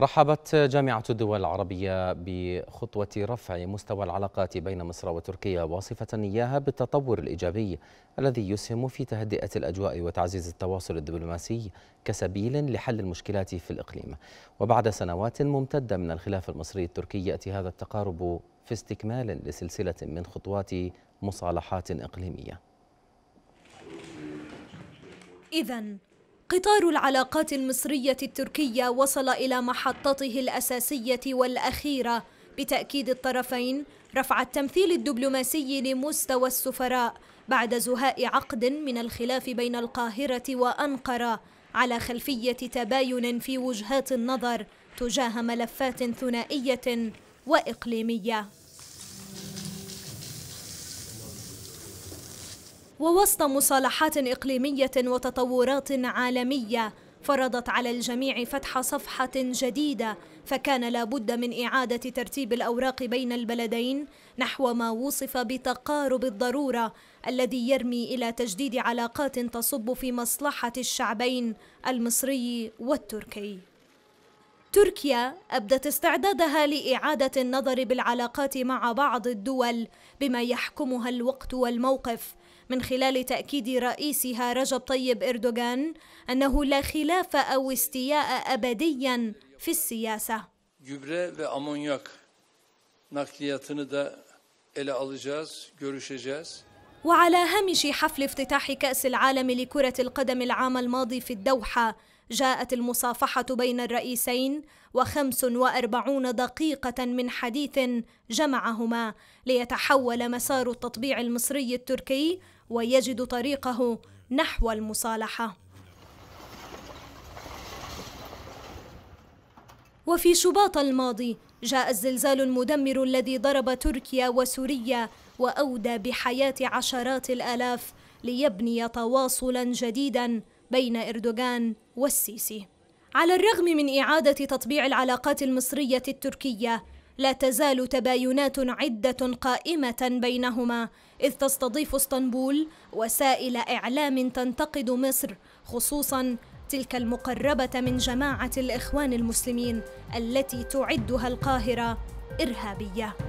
رحبت جامعة الدول العربية بخطوة رفع مستوى العلاقات بين مصر وتركيا واصفة إياها بالتطور الإيجابي الذي يسهم في تهدئة الأجواء وتعزيز التواصل الدبلوماسي كسبيل لحل المشكلات في الإقليم وبعد سنوات ممتدة من الخلاف المصري التركي يأتي هذا التقارب في استكمال لسلسلة من خطوات مصالحات إقليمية إذا قطار العلاقات المصرية التركية وصل إلى محطته الأساسية والأخيرة بتأكيد الطرفين رفع التمثيل الدبلوماسي لمستوى السفراء بعد زهاء عقد من الخلاف بين القاهرة وأنقرة على خلفية تباين في وجهات النظر تجاه ملفات ثنائية وإقليمية ووسط مصالحات إقليمية وتطورات عالمية فرضت على الجميع فتح صفحة جديدة فكان لابد من إعادة ترتيب الأوراق بين البلدين نحو ما وصف بتقارب الضرورة الذي يرمي إلى تجديد علاقات تصب في مصلحة الشعبين المصري والتركي تركيا أبدت استعدادها لإعادة النظر بالعلاقات مع بعض الدول بما يحكمها الوقت والموقف من خلال تأكيد رئيسها رجب طيب إردوغان أنه لا خلاف أو استياء أبديا في السياسة وعلى هامش حفل افتتاح كأس العالم لكرة القدم العام الماضي في الدوحة جاءت المصافحة بين الرئيسين وخمس وأربعون دقيقة من حديث جمعهما ليتحول مسار التطبيع المصري التركي ويجد طريقه نحو المصالحة وفي شباط الماضي جاء الزلزال المدمر الذي ضرب تركيا وسوريا واودى بحياه عشرات الالاف ليبني تواصلا جديدا بين اردوغان والسيسي على الرغم من إعادة تطبيع العلاقات المصرية التركية لا تزال تباينات عدة قائمة بينهما إذ تستضيف اسطنبول وسائل إعلام تنتقد مصر خصوصا تلك المقربة من جماعة الإخوان المسلمين التي تعدها القاهرة إرهابية